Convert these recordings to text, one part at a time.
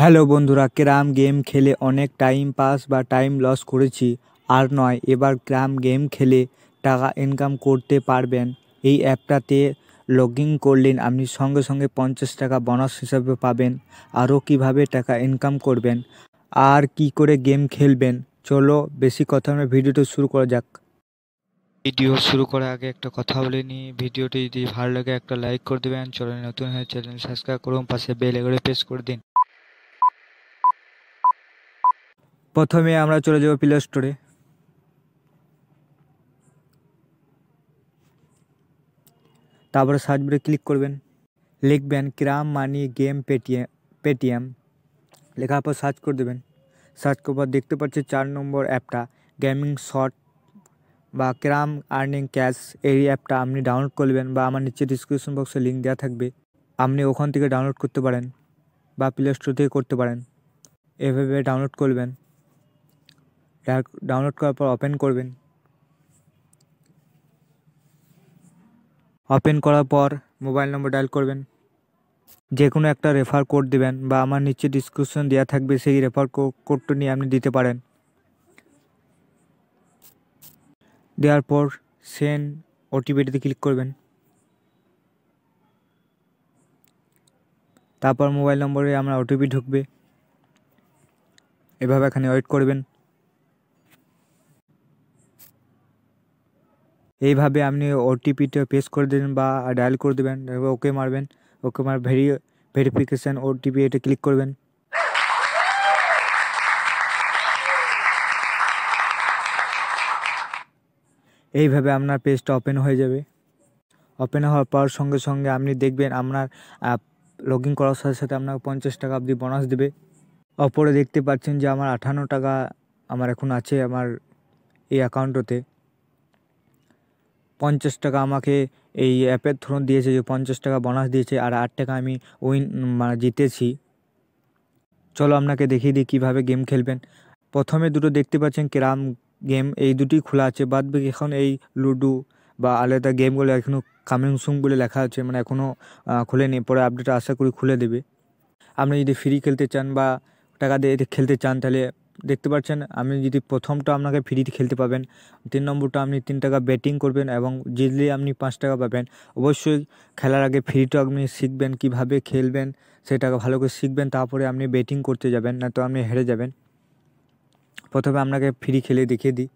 hello বন্ধুরা carrom game খেলে অনেক টাইম পাস বা টাইম লস করেছি আর নয় এবার ক্যারাম গেম খেলে টাকা ইনকাম করতে পারবেন এই অ্যাপটাতে লগ ইন করলেন আপনি সঙ্গে সঙ্গে পঞ্চাশ টাকা বোনাস হিসাবে পাবেন আরও কিভাবে টাকা ইনকাম করবেন আর কি করে গেম খেলবেন চলো বেশি কথা আমরা ভিডিওটি শুরু করা যাক ভিডিও শুরু করার আগে একটা কথা বলে নিই ভিডিওটি যদি ভালো লাগে একটা লাইক করে দেবেন চলে নতুন হয়ে চ্যানেল সাবস্ক্রাইব করুন পাশে বেল করে প্রেস করে দিন প্রথমে আমরা চলে যাব প্লে স্টোরে তারপরে সার্চ বারে ক্লিক করবেন লিখবেন carrom money game Paytm Paytm লেখার পর সার্চ করে দেবেন সার্চ করার দেখতে পাচ্ছি চার নম্বর অ্যাপটা গেমিং শর্ট বা ক্রাম আর্নিং ক্যাশ এই অ্যাপটা আপনি ডাউনলোড করবেন বা আমার নিচে ডিসক্রিপশন বক্সে লিঙ্ক দেওয়া থাকবে আপনি ওখান থেকে ডাউনলোড করতে পারেন বা প্লে স্টোর থেকে করতে পারেন এভাবে ডাউনলোড করবেন ডাউনলোড করার পর ওপেন করবেন ওপেন করার পর মোবাইল নম্বর ডায়াল করবেন যে কোনো একটা রেফার কোড দেবেন বা আমার নিচে ডিসক্রিপশন দেওয়া থাকবে সেই রেফার কোডটা নিয়ে আপনি দিতে পারেন দেওয়ার পর সেন ওটিপিটিতে ক্লিক করবেন তারপর মোবাইল নম্বরে আমরা ওটিপি ঢুকবে এভাবে এখানে ওয়েট করবেন এইভাবে আপনি ওটিপিটা পেস করে দেবেন বা ডায়াল করে দেবেন ওকে মারবেন ওকে মার ভেরি ভেরিফিকেশান ওটিপি এটা ক্লিক করবেন এইভাবে আপনার পেজটা ওপেন হয়ে যাবে ওপেন হওয়ার পর সঙ্গে সঙ্গে আপনি দেখবেন আপনার লগ ইন করার সাথে সাথে আপনাকে পঞ্চাশ টাকা অবধি বোনাস দেবে অপরে দেখতে পাচ্ছেন যে আমার আঠান্ন টাকা আমার এখন আছে আমার এই অ্যাকাউন্টতে পঞ্চাশ টাকা আমাকে এই অ্যাপের থ্রো দিয়েছে যে পঞ্চাশ টাকা বোনাস দিয়েছে আর আট টাকা আমি উইন মানে জিতেছি চলো আপনাকে দেখিয়ে দিই কীভাবে গেম খেলবেন প্রথমে দুটো দেখতে পাচ্ছেন ক্যারাম গেম এই দুটি খোলা আছে বাদ এখন এই লুডু বা আলাদা গেমগুলো এখনও কামিং সুং বলে লেখা আছে মানে এখনও খুলেনি পরে আপডেট আশা করি খুলে দেবে আপনি যদি ফ্রি খেলতে চান বা টাকা দিয়ে খেলতে চান তাহলে দেখতে পাচ্ছেন আপনি যদি প্রথমটা আপনাকে ফ্রিতে খেলতে পাবেন তিন নম্বরটা আপনি তিন টাকা ব্যাটিং করবেন এবং জিতলে আপনি পাঁচ টাকা পাবেন অবশ্যই খেলার আগে ফ্রিটা আপনি শিখবেন কিভাবে খেলবেন সেটাকে ভালো করে শিখবেন তারপরে আপনি ব্যাটিং করতে যাবেন না তো আপনি হেরে যাবেন প্রথমে আপনাকে ফ্রি খেলে দেখিয়ে দিই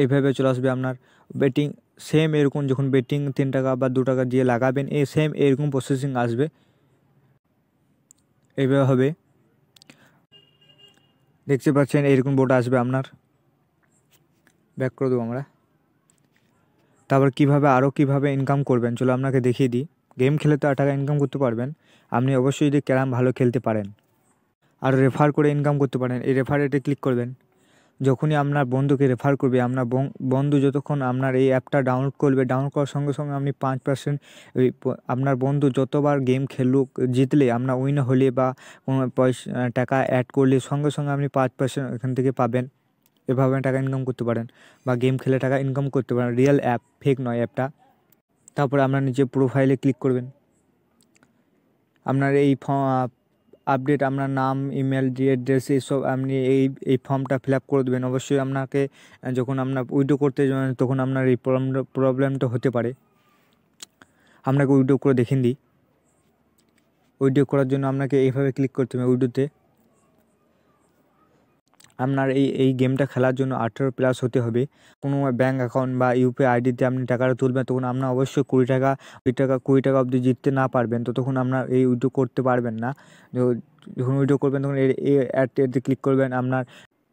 এইভাবে চলে আসবে আপনার ব্যাটিং সেম এরকম যখন ব্যাটিং তিন টাকা বা দু টাকা দিয়ে লাগাবেন এই সেম এরকম প্রসেসিং আসবে এইভাবে হবে দেখতে পাচ্ছেন এরকম বোর্ড আসবে আপনার ব্যাক করে দেবো আমরা তারপর কিভাবে আরও কিভাবে ইনকাম করবেন চলো আপনাকে দেখিয়ে দিই গেম খেলে তো আর টাকা ইনকাম করতে পারবেন আপনি অবশ্যই যদি ক্যারাম ভালো খেলতে পারেন আর রেফার করে ইনকাম করতে পারেন এই রেফারেটে ক্লিক করবেন যখনই আপনার বন্ধুকে রেফার করবে আপনার বন্ধু যতক্ষণ আপনার এই অ্যাপটা ডাউনলোড করবে ডাউনলোড করার সঙ্গে সঙ্গে আপনি পাঁচ পার্সেন্ট আপনার বন্ধু যতবার গেম খেলুক জিতলে আপনার উইন হলে বা কোনো পয়সা টাকা অ্যাড করলে সঙ্গে সঙ্গে আপনি পাঁচ পার্সেন্ট এখান থেকে পাবেন এভাবে টাকা ইনকাম করতে পারেন বা গেম খেলে টাকা ইনকাম করতে পারেন রিয়েল অ্যাপ ফেক নয় অ্যাপটা তারপরে আপনার নিজের প্রোফাইলে ক্লিক করবেন আপনার এই আপডেট আপনার নাম ইমেল অ্যাড্রেস এইসব আপনি এই এই ফর্মটা ফিল আপ করে দেবেন অবশ্যই আপনাকে যখন আপনার উইডো করতে যাবেন তখন আপনার এই প্রবলেমটা হতে পারে আপনাকে উইডো করে দেখেন দিই উইডো করার জন্য আপনাকে এইভাবে ক্লিক করতে হবে উইডোতে আপনার এই এই গেমটা খেলার জন্য আঠেরো প্লাস হতে হবে কোনো ব্যাঙ্ক অ্যাকাউন্ট বা ইউপিআই আইডিতে আপনি টাকাটা তুলবেন তখন আপনার অবশ্যই কুড়ি টাকা কুড়ি টাকা কুড়ি টাকা অবধি জিততে না পারবেন তো তখন আপনার এই উইডো করতে পারবেন না যখন উইডো করবেন তখন এই অ্যাডটি ক্লিক করবেন আপনার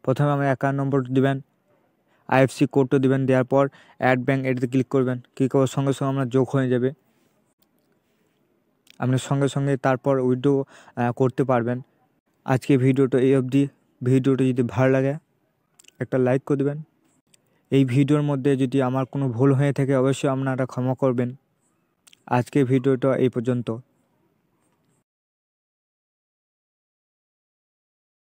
প্রথমে আপনার অ্যাকাউন্ট নম্বরটা দেবেন আইএফসি কোডটা দেবেন দেওয়ার পর অ্যাড ব্যাঙ্ক এটিতে ক্লিক করবেন ক্লিক করার সঙ্গে সঙ্গে আপনার যোগ হয়ে যাবে আপনি সঙ্গে সঙ্গে তারপর উইডো করতে পারবেন আজকে ভিডিওটা এই অবধি ভিডিওটি যদি ভালো লাগে একটা লাইক করে দেবেন এই ভিডিওর মধ্যে যদি আমার কোনো ভুল হয়ে থাকে অবশ্যই আপনারা ক্ষমা করবেন আজকে ভিডিওটা এই পর্যন্ত